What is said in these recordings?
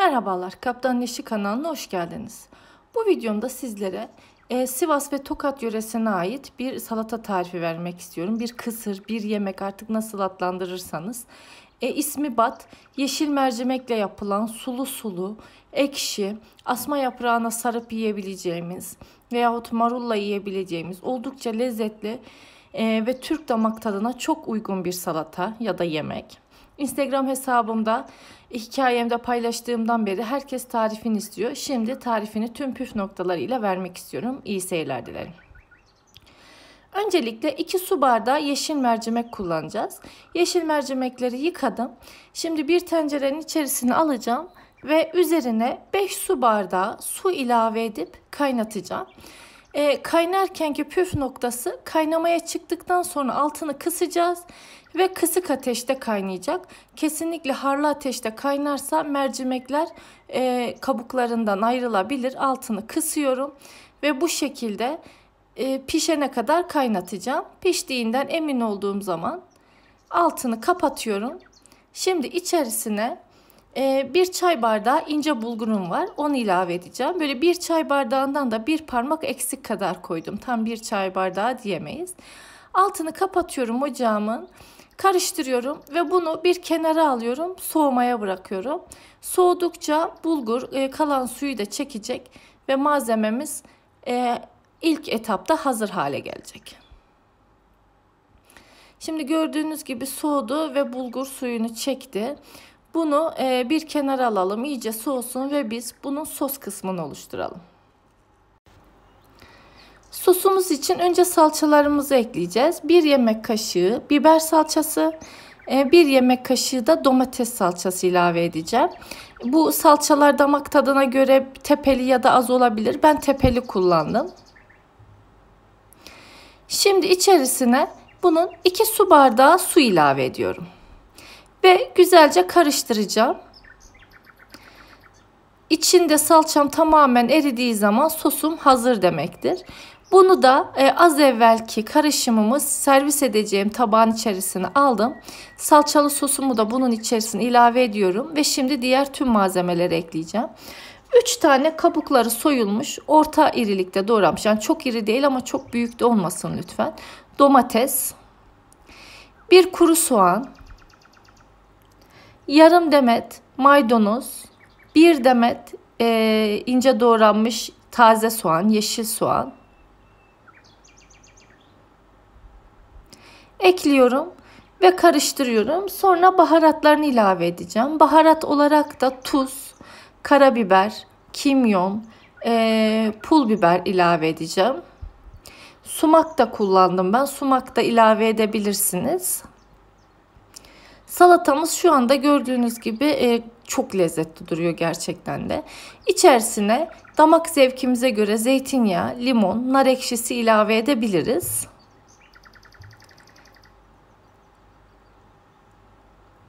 Merhabalar, Kaptan Yeşil kanalına hoş geldiniz. Bu videomda sizlere e, Sivas ve Tokat yöresine ait bir salata tarifi vermek istiyorum. Bir kısır, bir yemek artık nasıl adlandırırsanız. E, ismi bat, yeşil mercimekle yapılan sulu sulu, ekşi, asma yaprağına sarıp yiyebileceğimiz veyahut marulla yiyebileceğimiz oldukça lezzetli e, ve Türk damak tadına çok uygun bir salata ya da yemek. Instagram hesabımda hikayemde paylaştığımdan beri herkes tarifini istiyor. Şimdi tarifini tüm püf noktalarıyla vermek istiyorum. İyi seyirler dilerim. Öncelikle 2 su bardağı yeşil mercimek kullanacağız. Yeşil mercimekleri yıkadım. Şimdi bir tencerenin içerisine alacağım ve üzerine 5 su bardağı su ilave edip kaynatacağım. E, kaynarkenki püf noktası kaynamaya çıktıktan sonra altını kısacağız ve kısık ateşte kaynayacak. Kesinlikle harlı ateşte kaynarsa mercimekler e, kabuklarından ayrılabilir. Altını kısıyorum ve bu şekilde e, pişene kadar kaynatacağım. Piştiğinden emin olduğum zaman altını kapatıyorum. Şimdi içerisine ee, bir çay bardağı ince bulgurum var. Onu ilave edeceğim. Böyle bir çay bardağından da bir parmak eksik kadar koydum. Tam bir çay bardağı diyemeyiz. Altını kapatıyorum ocağımın. Karıştırıyorum ve bunu bir kenara alıyorum. Soğumaya bırakıyorum. Soğudukça bulgur e, kalan suyu da çekecek ve malzememiz e, ilk etapta hazır hale gelecek. Şimdi gördüğünüz gibi soğudu ve bulgur suyunu çekti. Bunu e, bir kenara alalım. iyice soğusun ve biz bunun sos kısmını oluşturalım. Sosumuz için önce salçalarımızı ekleyeceğiz. 1 yemek kaşığı biber salçası, 1 e, yemek kaşığı da domates salçası ilave edeceğim. Bu salçalar damak tadına göre tepeli ya da az olabilir. Ben tepeli kullandım. Şimdi içerisine bunun 2 su bardağı su ilave ediyorum. Ve güzelce karıştıracağım. İçinde salçam tamamen eridiği zaman sosum hazır demektir. Bunu da e, az evvelki karışımımı servis edeceğim tabağın içerisine aldım. Salçalı sosumu da bunun içerisine ilave ediyorum ve şimdi diğer tüm malzemeleri ekleyeceğim. 3 tane kabukları soyulmuş, orta irilikte doğramış. Yani çok iri değil ama çok büyük de olmasın lütfen. Domates, bir kuru soğan, yarım demet maydanoz, bir demet e, ince doğranmış taze soğan, yeşil soğan. Ekliyorum ve karıştırıyorum. Sonra baharatlarını ilave edeceğim. Baharat olarak da tuz, karabiber, kimyon, e, pul biber ilave edeceğim. Sumak da kullandım ben. Sumak da ilave edebilirsiniz. Salatamız şu anda gördüğünüz gibi e, çok lezzetli duruyor gerçekten de. İçerisine damak zevkimize göre zeytinyağı, limon, nar ekşisi ilave edebiliriz.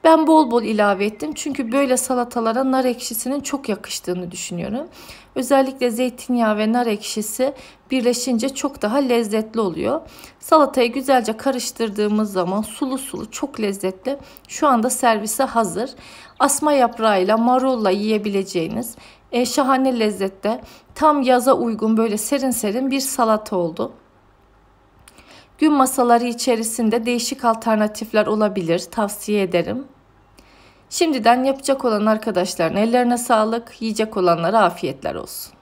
Ben bol bol ilave ettim. Çünkü böyle salatalara nar ekşisinin çok yakıştığını düşünüyorum. Özellikle zeytinyağı ve nar ekşisi birleşince çok daha lezzetli oluyor. Salatayı güzelce karıştırdığımız zaman sulu sulu çok lezzetli. Şu anda servise hazır. Asma yaprağıyla marulla yiyebileceğiniz e, şahane lezzette tam yaza uygun böyle serin serin bir salata oldu. Gün masaları içerisinde değişik alternatifler olabilir. Tavsiye ederim. Şimdiden yapacak olan arkadaşların ellerine sağlık, yiyecek olanlara afiyetler olsun.